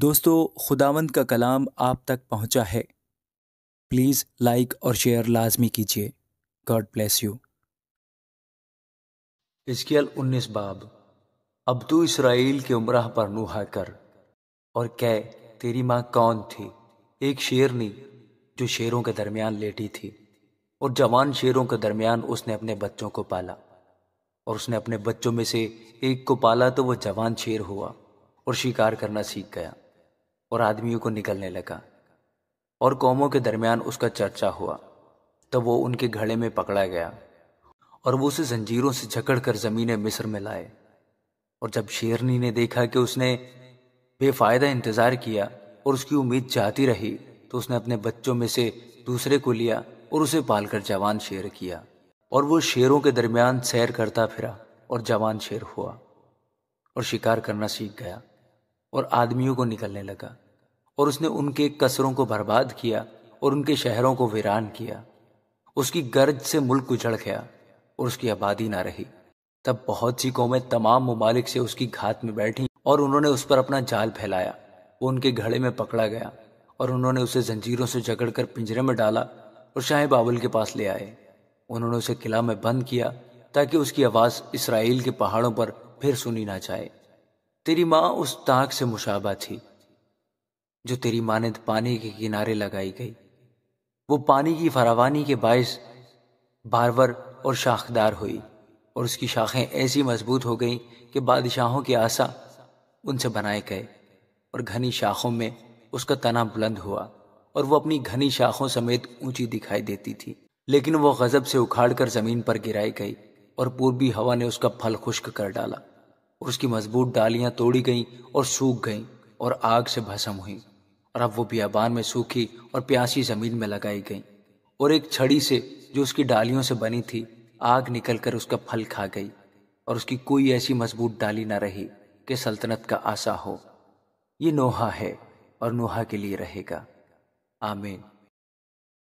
दोस्तों खुदावंद का कलाम आप तक पहुंचा है प्लीज़ लाइक और शेयर लाजमी कीजिए गॉड ब्लेस यू इसकेल उन्नीस बाब अब तू इसराइल के उम्राह पर नुहा कर और कह तेरी माँ कौन थी एक शेरनी जो शेरों के दरमियान लेटी थी और जवान शेरों के दरमियान उसने अपने बच्चों को पाला और उसने अपने बच्चों में से एक को पाला तो वह जवान शेर हुआ और शिकार करना सीख गया और आदमियों को निकलने लगा और कौमों के दरमियान उसका चर्चा हुआ तब वो उनके घड़े में पकड़ा गया और वो उसे जंजीरों से झकड़ कर जमीन मिस्र में लाए और जब शेरनी ने देखा कि उसने बेफायदा इंतजार किया और उसकी उम्मीद जाती रही तो उसने अपने बच्चों में से दूसरे को लिया और उसे पालकर जवान शेर किया और वो शेरों के दरमियान सैर करता फिरा और जवान शेर हुआ और शिकार करना सीख गया और आदमियों को निकलने लगा और उसने उनके कसरों को बर्बाद किया और उनके शहरों को वीरान किया उसकी गर्ज से मुल्क उजड़ गया और उसकी आबादी ना रही तब बहुत सी कौमें तमाम ममालिक से उसकी घात में बैठी और उन्होंने उस पर अपना जाल फैलाया वो उनके घड़े में पकड़ा गया और उन्होंने उसे जंजीरों से जकड़कर पिंजरे में डाला और शाह बाबुल के पास ले आए उन्होंने उसे किला में बंद किया ताकि उसकी आवाज़ इसराइल के पहाड़ों पर फिर सुनी ना जाए तेरी माँ उस ताक से मुशाबा थी जो तेरी मानद पानी के किनारे लगाई गई वो पानी की फरावानी के बायस बारवर और शाखदार हुई और उसकी शाखें ऐसी मजबूत हो गईं कि बादशाहों की आशा उनसे बनाए गए और घनी शाखों में उसका तना बुलंद हुआ और वो अपनी घनी शाखों समेत ऊंची दिखाई देती थी लेकिन वो गजब से उखाड़कर जमीन पर गिराई गई और पूर्वी हवा ने उसका फल खुश्क कर डाला और उसकी मजबूत डालियां तोड़ी गईं और सूख गईं और आग से भस्म हुई और अब वो बियाबान में सूखी और प्यासी जमीन में लगाई गई और एक छड़ी से जो उसकी डालियों से बनी थी आग निकलकर उसका फल खा गई और उसकी कोई ऐसी मजबूत डाली ना रही कि सल्तनत का आशा हो ये नोहा है और नोहा के लिए रहेगा आमीन